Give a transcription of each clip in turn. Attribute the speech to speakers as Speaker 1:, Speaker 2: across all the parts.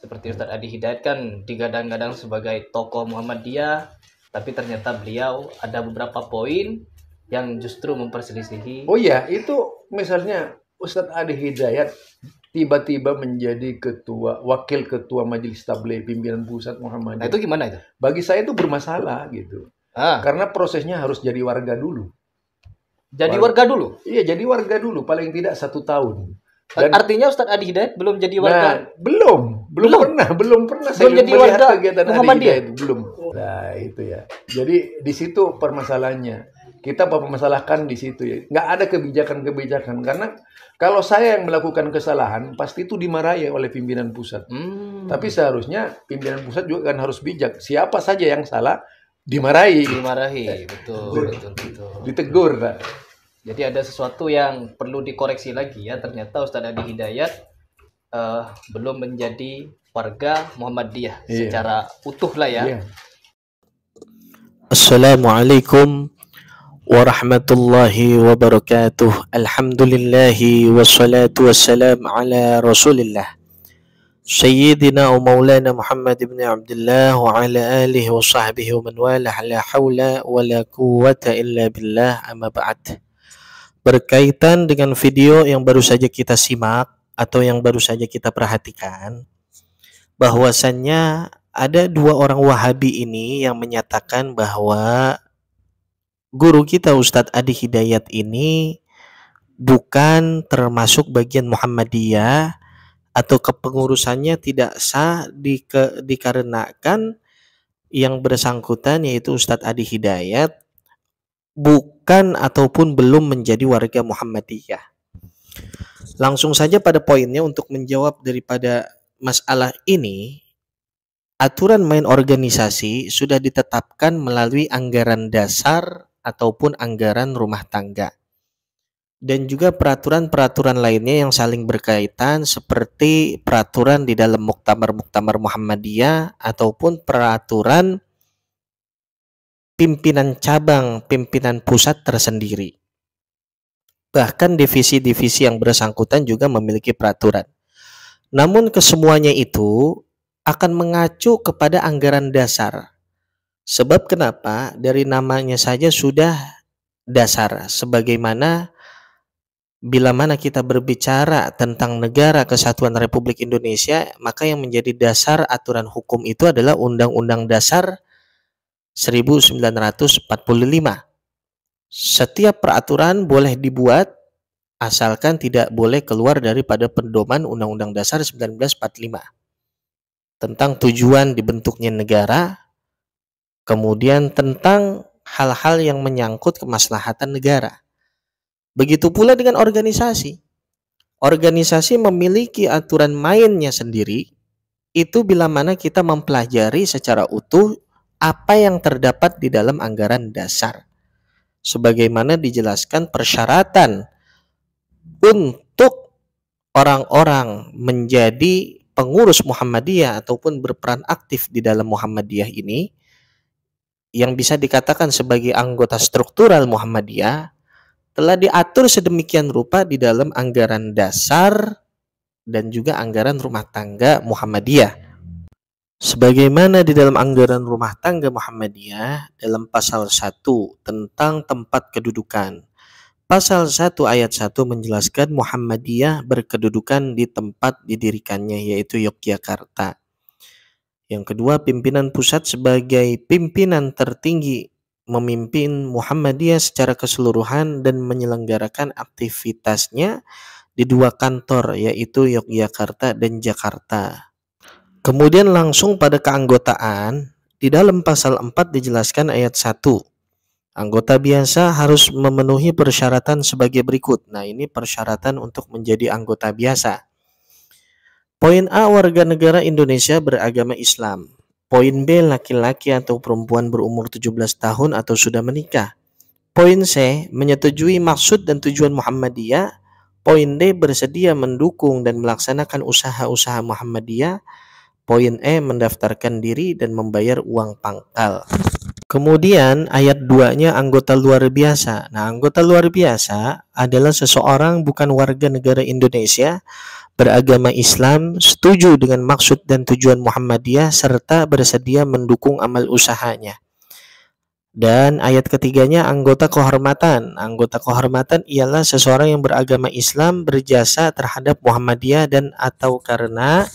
Speaker 1: seperti Ustadz Adi Hidayat kan digadang-gadang sebagai tokoh Muhammadiyah tapi ternyata beliau ada beberapa poin yang justru memperselisihi oh iya itu misalnya Ustadz Adi Hidayat tiba-tiba menjadi ketua wakil ketua majelis tabligh pimpinan pusat Muhammadiyah nah, itu gimana itu bagi saya itu bermasalah gitu ah. karena prosesnya harus jadi warga dulu jadi warga, warga dulu iya jadi warga dulu paling tidak satu tahun dan, Artinya Ustadz Adi Hidayat belum jadi nah, warga. Nah, belum, belum, belum pernah, belum pernah belum saya jadi warga kegiatan dia itu belum. Nah, itu ya. Jadi di situ permasalahannya. Kita mempermasalahkan di situ ya. Nggak ada kebijakan-kebijakan karena kalau saya yang melakukan kesalahan pasti itu dimarahi oleh pimpinan pusat. Hmm. Tapi seharusnya pimpinan pusat juga kan harus bijak. Siapa saja yang salah dimarahi. Dimarahi, betul, betul, betul. Ditegur, Pak. Jadi ada sesuatu yang perlu dikoreksi lagi ya. Ternyata Ustadz Adi Hidayat uh, belum menjadi warga Muhammadiyah yeah. secara utuh lah ya. Yeah. Assalamualaikum warahmatullahi wabarakatuh. Alhamdulillahi wassalatu wassalam ala Rasulillah. ibn Abdullah wa ala alihi wa sahbihi wa man wala والاه hawla wa la quwata illa billah amma ba'dah berkaitan dengan video yang baru saja kita simak atau yang baru saja kita perhatikan bahwasannya ada dua orang Wahabi ini yang menyatakan bahwa guru kita Ustadz Adi Hidayat ini bukan termasuk bagian Muhammadiyah atau kepengurusannya tidak sah ke, dikarenakan yang bersangkutan yaitu Ustadz Adi Hidayat bukan bukan ataupun belum menjadi warga Muhammadiyah. Langsung saja pada poinnya untuk menjawab daripada masalah ini, aturan main organisasi sudah ditetapkan melalui anggaran dasar ataupun anggaran rumah tangga. Dan juga peraturan-peraturan lainnya yang saling berkaitan seperti peraturan di dalam Muktamar-Muktamar Muhammadiyah ataupun peraturan pimpinan cabang, pimpinan pusat tersendiri. Bahkan divisi-divisi yang bersangkutan juga memiliki peraturan. Namun kesemuanya itu akan mengacu kepada anggaran dasar. Sebab kenapa? Dari namanya saja sudah dasar. Sebagaimana bila mana kita berbicara tentang negara kesatuan Republik Indonesia, maka yang menjadi dasar aturan hukum itu adalah Undang-Undang Dasar 1945. Setiap peraturan boleh dibuat asalkan tidak boleh keluar daripada pedoman Undang-Undang Dasar 1945 tentang tujuan dibentuknya negara, kemudian tentang hal-hal yang menyangkut kemaslahatan negara. Begitu pula dengan organisasi. Organisasi memiliki aturan mainnya sendiri, itu bila mana kita mempelajari secara utuh apa yang terdapat di dalam anggaran dasar. Sebagaimana dijelaskan persyaratan untuk orang-orang menjadi pengurus Muhammadiyah ataupun berperan aktif di dalam Muhammadiyah ini yang bisa dikatakan sebagai anggota struktural Muhammadiyah telah diatur sedemikian rupa di dalam anggaran dasar dan juga anggaran rumah tangga Muhammadiyah. Sebagaimana di dalam anggaran rumah tangga Muhammadiyah dalam pasal 1 tentang tempat kedudukan. Pasal 1 ayat 1 menjelaskan Muhammadiyah berkedudukan di tempat didirikannya yaitu Yogyakarta. Yang kedua, pimpinan pusat sebagai pimpinan tertinggi memimpin Muhammadiyah secara keseluruhan dan menyelenggarakan aktivitasnya di dua kantor yaitu Yogyakarta dan Jakarta. Kemudian langsung pada keanggotaan, di dalam pasal 4 dijelaskan ayat 1. Anggota biasa harus memenuhi persyaratan sebagai berikut. Nah, ini persyaratan untuk menjadi anggota biasa. Poin A warga negara Indonesia beragama Islam. Poin B laki-laki atau perempuan berumur 17 tahun atau sudah menikah. Poin C menyetujui maksud dan tujuan Muhammadiyah. Poin D bersedia mendukung dan melaksanakan usaha-usaha Muhammadiyah. Poin E mendaftarkan diri dan membayar uang pangkal. Kemudian ayat 2-nya anggota luar biasa. Nah, anggota luar biasa adalah seseorang bukan warga negara Indonesia beragama Islam, setuju dengan maksud dan tujuan Muhammadiyah serta bersedia mendukung amal usahanya. Dan ayat ketiganya anggota kehormatan. Anggota kehormatan ialah seseorang yang beragama Islam berjasa terhadap Muhammadiyah dan atau karena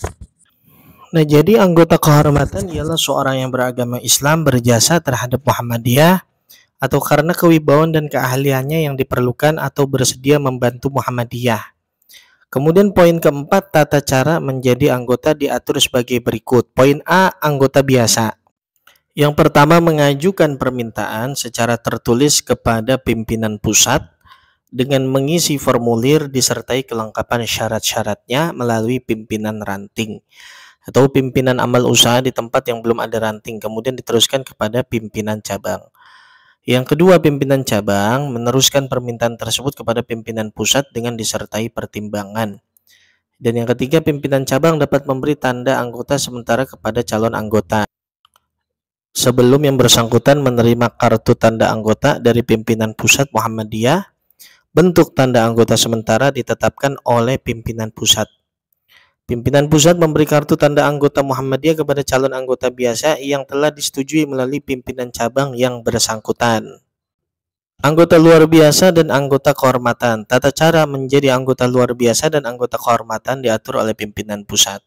Speaker 1: Nah, jadi anggota kehormatan ialah seorang yang beragama Islam berjasa terhadap Muhammadiyah atau karena kewibawaan dan keahliannya yang diperlukan atau bersedia membantu Muhammadiyah. Kemudian poin keempat, tata cara menjadi anggota diatur sebagai berikut. Poin A, anggota biasa. Yang pertama, mengajukan permintaan secara tertulis kepada pimpinan pusat dengan mengisi formulir disertai kelengkapan syarat-syaratnya melalui pimpinan ranting atau pimpinan amal usaha di tempat yang belum ada ranting, kemudian diteruskan kepada pimpinan cabang. Yang kedua, pimpinan cabang meneruskan permintaan tersebut kepada pimpinan pusat dengan disertai pertimbangan. Dan yang ketiga, pimpinan cabang dapat memberi tanda anggota sementara kepada calon anggota. Sebelum yang bersangkutan menerima kartu tanda anggota dari pimpinan pusat Muhammadiyah, bentuk tanda anggota sementara ditetapkan oleh pimpinan pusat. Pimpinan pusat memberi kartu tanda anggota Muhammadiyah kepada calon anggota biasa yang telah disetujui melalui pimpinan cabang yang bersangkutan. Anggota luar biasa dan anggota kehormatan. Tata cara menjadi anggota luar biasa dan anggota kehormatan diatur oleh pimpinan pusat.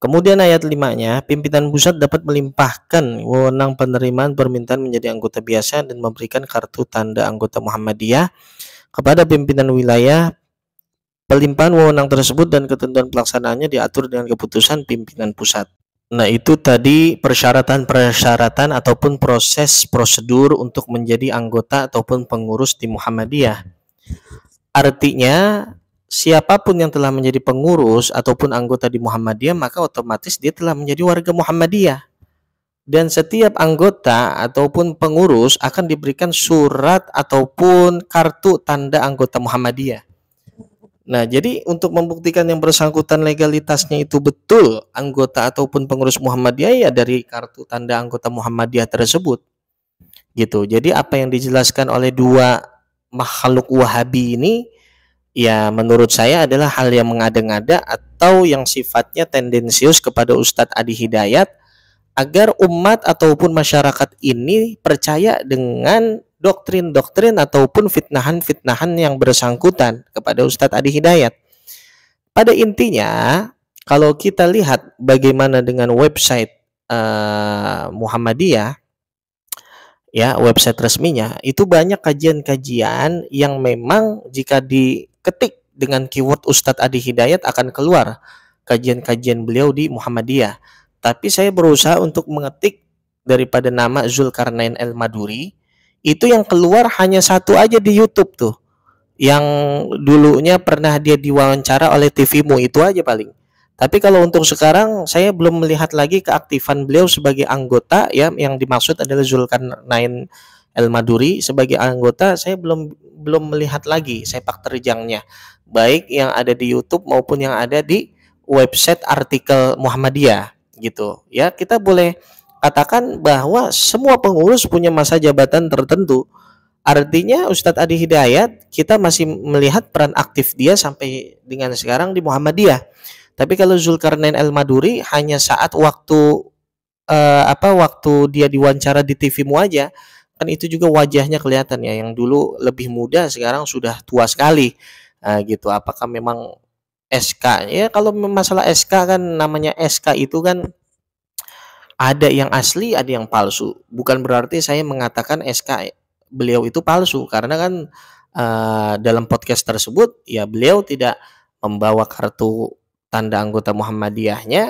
Speaker 1: Kemudian ayat 5-nya, pimpinan pusat dapat melimpahkan wewenang penerimaan permintaan menjadi anggota biasa dan memberikan kartu tanda anggota Muhammadiyah kepada pimpinan wilayah, Pelimpahan wewenang tersebut dan ketentuan pelaksanaannya diatur dengan keputusan pimpinan pusat. Nah, itu tadi persyaratan-persyaratan ataupun proses prosedur untuk menjadi anggota ataupun pengurus di Muhammadiyah. Artinya, siapapun yang telah menjadi pengurus ataupun anggota di Muhammadiyah, maka otomatis dia telah menjadi warga Muhammadiyah. Dan setiap anggota ataupun pengurus akan diberikan surat ataupun kartu tanda anggota Muhammadiyah. Nah, jadi untuk membuktikan yang bersangkutan legalitasnya itu betul anggota ataupun pengurus Muhammadiyah ya dari kartu tanda anggota Muhammadiyah tersebut. Gitu. Jadi apa yang dijelaskan oleh dua makhluk Wahabi ini ya menurut saya adalah hal yang mengada-ngada atau yang sifatnya tendensius kepada Ustadz Adi Hidayat agar umat ataupun masyarakat ini percaya dengan doktrin-doktrin ataupun fitnahan-fitnahan yang bersangkutan kepada Ustadz Adi Hidayat. Pada intinya, kalau kita lihat bagaimana dengan website uh, Muhammadiyah, ya website resminya itu banyak kajian-kajian yang memang jika diketik dengan keyword Ustadz Adi Hidayat akan keluar kajian-kajian beliau di Muhammadiyah. Tapi saya berusaha untuk mengetik daripada nama Zulkarnain El Maduri itu yang keluar hanya satu aja di YouTube tuh yang dulunya pernah dia diwawancara oleh TVmu itu aja paling tapi kalau untuk sekarang saya belum melihat lagi keaktifan beliau sebagai anggota ya yang dimaksud adalah Zulkarnain El Maduri sebagai anggota saya belum belum melihat lagi sepak terjangnya baik yang ada di YouTube maupun yang ada di website artikel Muhammadiyah gitu ya kita boleh katakan bahwa semua pengurus punya masa jabatan tertentu. Artinya Ustadz Adi Hidayat kita masih melihat peran aktif dia sampai dengan sekarang di Muhammadiyah. Tapi kalau Zulkarnain El Maduri hanya saat waktu eh, apa waktu dia diwawancara di TV mu aja kan itu juga wajahnya kelihatan ya yang dulu lebih muda sekarang sudah tua sekali nah, gitu. Apakah memang SK ya kalau masalah SK kan namanya SK itu kan ada yang asli, ada yang palsu. Bukan berarti saya mengatakan SK beliau itu palsu karena kan uh, dalam podcast tersebut ya beliau tidak membawa kartu tanda anggota Muhammadiyahnya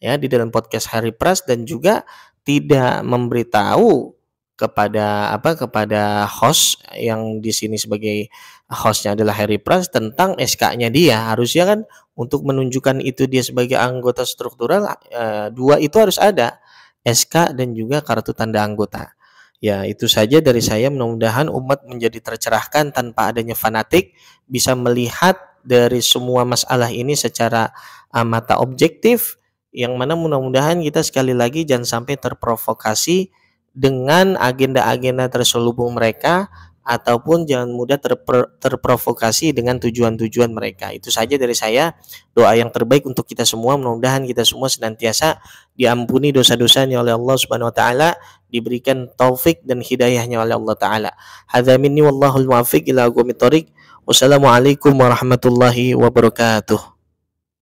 Speaker 1: ya di dalam podcast Hari Pras dan juga tidak memberitahu kepada apa kepada host yang di sini sebagai hostnya adalah Harry Pras tentang SK-nya dia harusnya kan untuk menunjukkan itu dia sebagai anggota struktural eh, dua itu harus ada SK dan juga kartu tanda anggota. Ya, itu saja dari saya. Mudah-mudahan umat menjadi tercerahkan tanpa adanya fanatik, bisa melihat dari semua masalah ini secara uh, mata objektif yang mana mudah-mudahan kita sekali lagi jangan sampai terprovokasi dengan agenda-agenda terselubung mereka ataupun jangan mudah terprovokasi dengan tujuan-tujuan mereka. Itu saja dari saya. Doa yang terbaik untuk kita semua. Mudah-mudahan kita semua senantiasa diampuni dosa-dosanya oleh Allah Subhanahu wa taala, diberikan taufik dan hidayahnya oleh Allah taala. Hadza minni wallahu muwaffiq ila aqwamit Wassalamualaikum warahmatullahi wabarakatuh.